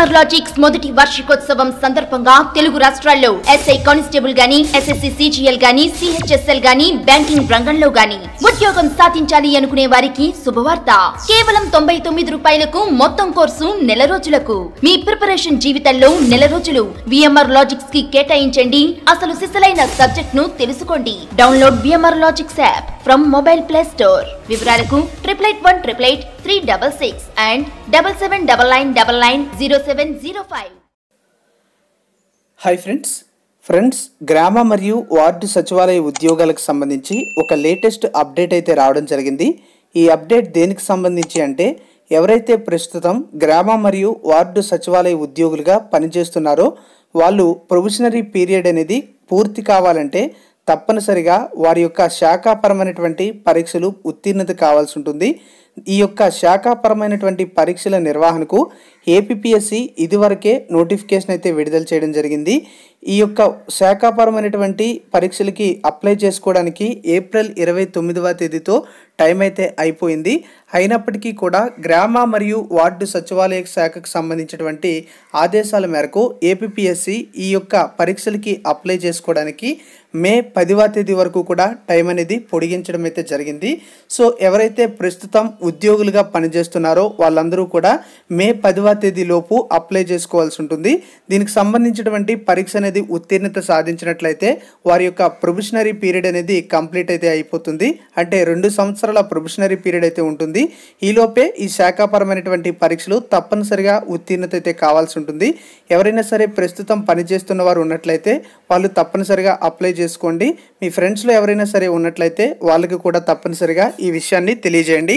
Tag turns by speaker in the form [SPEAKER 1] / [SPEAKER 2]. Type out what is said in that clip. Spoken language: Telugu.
[SPEAKER 1] సమ్మర్ లాజిక్స్ మొదటి వార్షికోత్సవం సందర్భంగా తెలుగు రాష్ట్రాల్లో ఎస్ఐ కానిస్టేబుల్ గాని ఎస్ఎస్సి సిజిఎల్ గాని సిహెచ్ఎస్ఎల్ గాని బ్యాంకింగ్ రంగంలో గాని ఉద్యోగం సాధించాలి అనుకునే వారికి శుభవార్త కేవలం తొంభై తొమ్మిది రూపాయలకు మొత్తం కోర్సు నెల రోజులకు మీ ప్రిపరేషన్ జీవితంలో నెల రోజులు విఎంఆర్ లాజిక్స్ కి కేటాయించండి అసలు సిసలైన సబ్జెక్ట్ ను తెలుసుకోండి download VMR logics app from mobile play store వివరాలకు triple eight one triple eight three double six and double seven double nine double nine zero seven zero five
[SPEAKER 2] hi friends friends గ్రామ మరియు వార్డు సచివాలయ ఉద్యోగాలకు సంబంధించి ఒక లేటెస్ట్ అప్డేట్ అయితే రావడం జరిగింది ఈ అప్డేట్ దేనికి సంబంధించి అంటే ఎవరైతే ప్రస్తుతం గ్రామ మరియు వార్డు సచివాలయ ఉద్యోగులుగా పనిచేస్తున్నారో వాళ్ళు ప్రొవిషనరీ పీరియడ్ అనేది పూర్తి కావాలంటే తప్పనిసరిగా వారి యొక్క శాఖాపరమైనటువంటి పరీక్షలు ఉత్తీర్ణత కావాల్సి ఉంటుంది ఈ యొక్క శాఖాపరమైనటువంటి పరీక్షల నిర్వహణకు ఏపీఎస్సి ఇదివరకే నోటిఫికేషన్ అయితే విడుదల చేయడం జరిగింది ఈ యొక్క శాఖాపరమైనటువంటి పరీక్షలకి అప్లై చేసుకోవడానికి ఏప్రిల్ ఇరవై తొమ్మిదవ తేదీతో టైం అయితే అయిపోయింది అయినప్పటికీ కూడా గ్రామ మరియు వార్డు సచివాలయ శాఖకు సంబంధించినటువంటి ఆదేశాల మేరకు ఏపీఎస్సి ఈ యొక్క పరీక్షలకి అప్లై చేసుకోవడానికి మే పదివ తేదీ వరకు కూడా టైం అనేది పొడిగించడం అయితే జరిగింది సో ఎవరైతే ప్రస్తుతం ఉద్యోగులుగా పనిచేస్తున్నారో వాళ్ళందరూ కూడా మే పదివ తేదీలోపు అప్లై చేసుకోవాల్సి ఉంటుంది దీనికి సంబంధించినటువంటి పరీక్ష అనేది ఉత్తీర్ణత సాధించినట్లయితే వారి యొక్క ప్రొబిషనరీ పీరియడ్ అనేది కంప్లీట్ అయితే అయిపోతుంది అంటే రెండు సంవత్సరాల ప్రొబిషనరీ పీరియడ్ అయితే ఉంటుంది ఈలోపే ఈ శాఖాపరమైనటువంటి పరీక్షలు తప్పనిసరిగా ఉత్తీర్ణత అయితే కావాల్సి ఉంటుంది ఎవరైనా సరే ప్రస్తుతం పనిచేస్తున్న వారు ఉన్నట్లయితే వాళ్ళు తప్పనిసరిగా అప్లై చేసుకోండి మీ ఫ్రెండ్స్లో ఎవరైనా సరే ఉన్నట్లయితే వాళ్ళకి కూడా తప్పనిసరిగా ఈ విషయాన్ని తెలియజేయండి